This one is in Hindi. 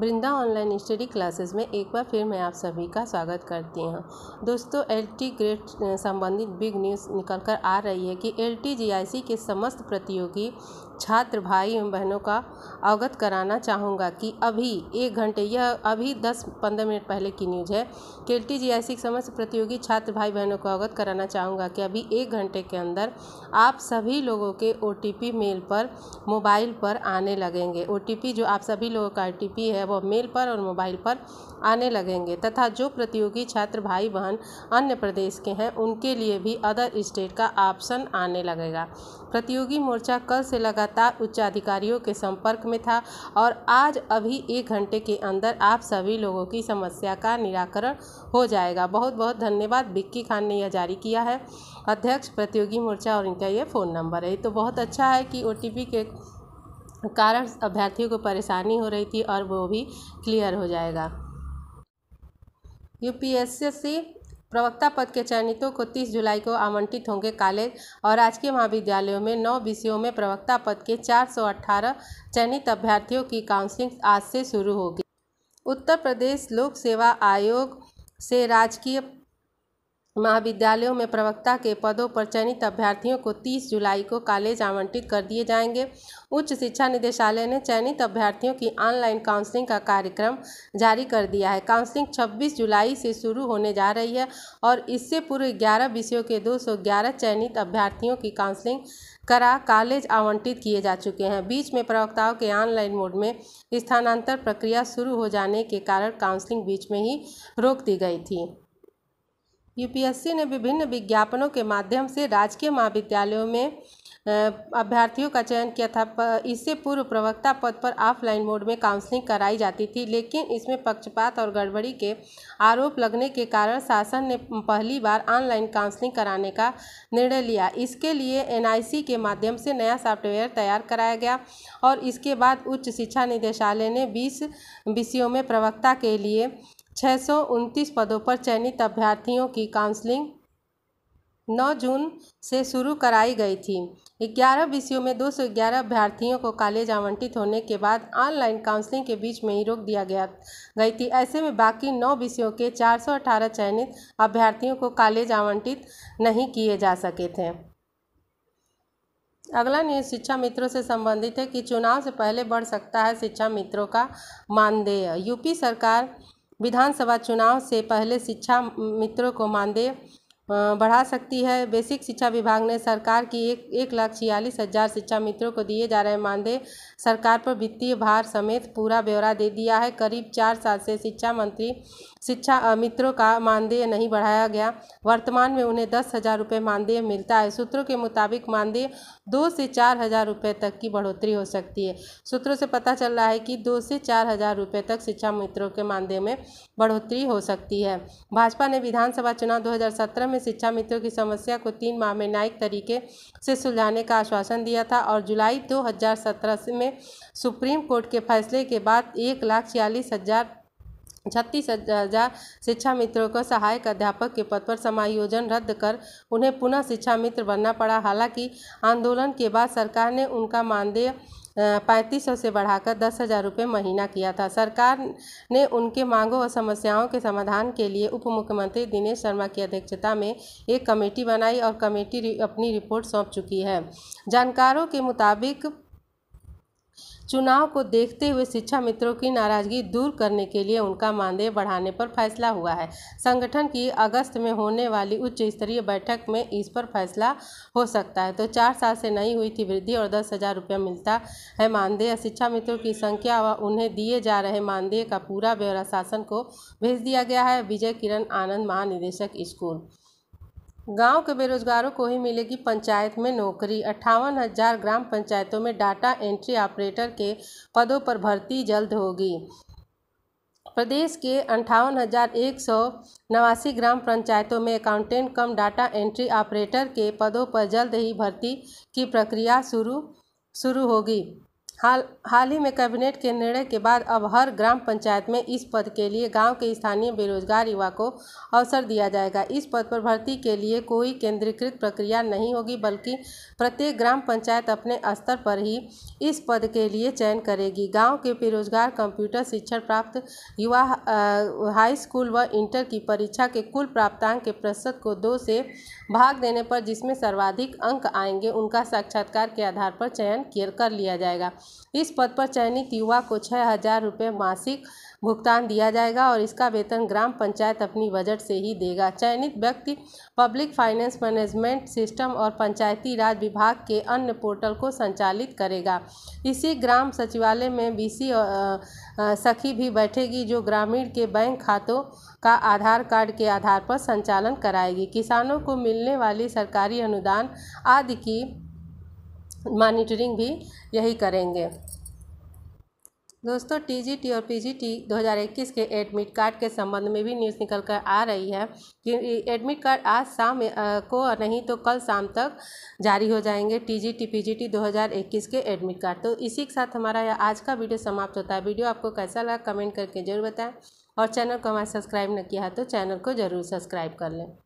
वृंदा ऑनलाइन स्टडी क्लासेस में एक बार फिर मैं आप सभी का स्वागत करती हूँ दोस्तों एल टी ग्रेड संबंधित बिग न्यूज़ निकल कर आ रही है कि एल टी जी आई सी के समस्त प्रतियोगी छात्र भाई एवं बहनों का अवगत कराना चाहूँगा कि अभी एक घंटे यह अभी दस पंद्रह मिनट पहले की न्यूज़ है कि एल टी जी आई सी के समस्त प्रतियोगी छात्र भाई बहनों को अवगत कराना चाहूँगा कि अभी एक घंटे के अंदर आप सभी लोगों के ओ टी पी मेल पर मोबाइल पर आने लगेंगे ओ टी पी जो आप सभी लोगों का ओ टी पी है वह मेल पर और मोबाइल पर आने लगेंगे तथा जो प्रतियोगी छात्र भाई बहन अन्य प्रदेश के हैं उनके लिए भी अदर स्टेट का ऑप्शन आने लगेगा प्रतियोगी मोर्चा कल से लगातार उच्चाधिकारियों के संपर्क में था और आज अभी एक घंटे के अंदर आप सभी लोगों की समस्या का निराकरण हो जाएगा बहुत बहुत धन्यवाद बिक्की खान ने यह जारी किया है अध्यक्ष प्रतियोगी मोर्चा और इनका ये फ़ोन नंबर है तो बहुत अच्छा है कि ओ के कारण अभ्यर्थियों को परेशानी हो रही थी और वो भी क्लियर हो जाएगा यूपीएससी प्रवक्ता पद के चयनितों को 30 जुलाई को आवंटित होंगे कॉलेज और राजकीय महाविद्यालयों में नौ विषयों में प्रवक्ता पद के 418 चयनित अभ्यर्थियों की काउंसलिंग आज से शुरू होगी उत्तर प्रदेश लोक सेवा आयोग से राजकीय महाविद्यालयों में प्रवक्ता के पदों पर चयनित अभ्यर्थियों को 30 जुलाई को कॉलेज आवंटित कर दिए जाएंगे उच्च शिक्षा निदेशालय ने चयनित अभ्यर्थियों की ऑनलाइन काउंसलिंग का कार्यक्रम जारी कर दिया है काउंसलिंग 26 जुलाई से शुरू होने जा रही है और इससे पूर्व ग्यारह विषयों के 211 चयनित अभ्यर्थियों की काउंसलिंग करा कॉलेज आवंटित किए जा चुके हैं बीच में प्रवक्ताओं के ऑनलाइन मोड में स्थानांतर प्रक्रिया शुरू हो जाने के कारण काउंसलिंग बीच में ही रोक दी गई थी यूपीएससी ने विभिन्न विज्ञापनों के माध्यम से राजकीय महाविद्यालयों में अभ्यर्थियों का चयन किया था इससे पूर्व प्रवक्ता पद पर ऑफलाइन मोड में काउंसलिंग कराई जाती थी लेकिन इसमें पक्षपात और गड़बड़ी के आरोप लगने के कारण शासन ने पहली बार ऑनलाइन काउंसलिंग कराने का निर्णय लिया इसके लिए एनआईसी के माध्यम से नया सॉफ्टवेयर तैयार कराया गया और इसके बाद उच्च शिक्षा निदेशालय ने बीस विषयों में प्रवक्ता के लिए छः सौ उनतीस पदों पर चयनित अभ्यर्थियों की काउंसलिंग 9 जून से शुरू कराई गई थी ग्यारह विषयों में 211 अभ्यर्थियों को कॉलेज आवंटित होने के बाद ऑनलाइन काउंसलिंग के बीच में ही रोक दिया गया गई थी ऐसे में बाकी नौ विषयों के 418 चयनित अभ्यर्थियों को कॉलेज आवंटित नहीं किए जा सके थे अगला न्यूज शिक्षा मित्रों से संबंधित है कि चुनाव से पहले बढ़ सकता है शिक्षा मित्रों का मानदेय यूपी सरकार विधानसभा चुनाव से पहले शिक्षा मित्रों को मानदेय बढ़ा सकती है बेसिक शिक्षा विभाग ने सरकार की एक एक लाख छियालीस हज़ार शिक्षा मित्रों को दिए जा रहे मानदेय सरकार पर वित्तीय भार समेत पूरा ब्यौरा दे दिया है करीब चार साल से शिक्षा मंत्री शिक्षा मित्रों का मानदेय नहीं बढ़ाया गया वर्तमान में उन्हें दस हज़ार रुपये मानदेय मिलता है सूत्रों के मुताबिक मानदेय दो से चार हज़ार रुपये तक की बढ़ोतरी हो सकती है सूत्रों से पता चल रहा है कि दो से चार हज़ार रुपये तक शिक्षा मित्रों के मानदेय में बढ़ोतरी हो सकती है भाजपा ने विधानसभा चुनाव दो में शिक्षा मित्रों की समस्या को तीन माह में न्यायिक तरीके से सुलझाने का आश्वासन दिया था और जुलाई दो में सुप्रीम कोर्ट के फैसले के बाद एक लाख छियालीस हज़ार छत्तीस हजार शिक्षा मित्रों को सहायक अध्यापक के पद पर समायोजन रद्द कर उन्हें पुनः शिक्षा मित्र बनना पड़ा हालांकि आंदोलन के बाद सरकार ने उनका मानदेय पैंतीस सौ से बढ़ाकर दस हज़ार रुपये महीना किया था सरकार ने उनके मांगों और समस्याओं के समाधान के लिए उप मुख्यमंत्री दिनेश शर्मा की अध्यक्षता में एक कमेटी बनाई और कमेटी अपनी रिपोर्ट सौंप चुकी है जानकारों के मुताबिक चुनाव को देखते हुए शिक्षा मित्रों की नाराजगी दूर करने के लिए उनका मानदेय बढ़ाने पर फैसला हुआ है संगठन की अगस्त में होने वाली उच्च स्तरीय बैठक में इस पर फैसला हो सकता है तो चार साल से नहीं हुई थी वृद्धि और दस हज़ार रुपया मिलता है मानदेय शिक्षा मित्रों की संख्या व उन्हें दिए जा रहे मानदेय का पूरा ब्यौरा शासन को भेज दिया गया है विजय किरण आनंद महानिदेशक स्कूल गांव के बेरोजगारों को ही मिलेगी पंचायत में नौकरी अट्ठावन हजार ग्राम पंचायतों में डाटा एंट्री ऑपरेटर के पदों पर भर्ती जल्द होगी प्रदेश के अंठावन हज़ार एक सौ नवासी ग्राम पंचायतों में accountant cum data entry operator के पदों पर जल्द ही भर्ती की प्रक्रिया शुरू शुरू होगी हाल हाल ही में कैबिनेट के निर्णय के बाद अब हर ग्राम पंचायत में इस पद के लिए गांव के स्थानीय बेरोजगार युवा को अवसर दिया जाएगा इस पद पर भर्ती के लिए कोई केंद्रीकृत प्रक्रिया नहीं होगी बल्कि प्रत्येक ग्राम पंचायत अपने स्तर पर ही इस पद के लिए चयन करेगी गांव के बेरोजगार कंप्यूटर शिक्षण प्राप्त युवा हाई स्कूल व इंटर की परीक्षा के कुल प्राप्तांक के प्रतिशत को दो से भाग देने पर जिसमें सर्वाधिक अंक आएंगे उनका साक्षात्कार के आधार पर चयन कर लिया जाएगा इस पद पर चयनित युवा को छः हज़ार रुपये मासिक भुगतान दिया जाएगा और इसका वेतन ग्राम पंचायत अपनी बजट से ही देगा चयनित व्यक्ति पब्लिक फाइनेंस मैनेजमेंट सिस्टम और पंचायती राज विभाग के अन्य पोर्टल को संचालित करेगा इसी ग्राम सचिवालय में बीसी सखी भी बैठेगी जो ग्रामीण के बैंक खातों का आधार कार्ड के आधार पर संचालन कराएगी किसानों को मिलने वाली सरकारी अनुदान आदि की मॉनिटरिंग भी यही करेंगे दोस्तों टीजीटी और पीजीटी 2021 के एडमिट कार्ड के संबंध में भी न्यूज़ निकल कर आ रही है कि एडमिट कार्ड आज शाम को नहीं तो कल शाम तक जारी हो जाएंगे टीजीटी पीजीटी 2021 के एडमिट कार्ड तो इसी के साथ हमारा यह आज का वीडियो समाप्त होता है वीडियो आपको कैसा लगा कमेंट करके जरूर बताएं और चैनल को हमारे सब्सक्राइब न किया है तो चैनल को ज़रूर सब्सक्राइब कर लें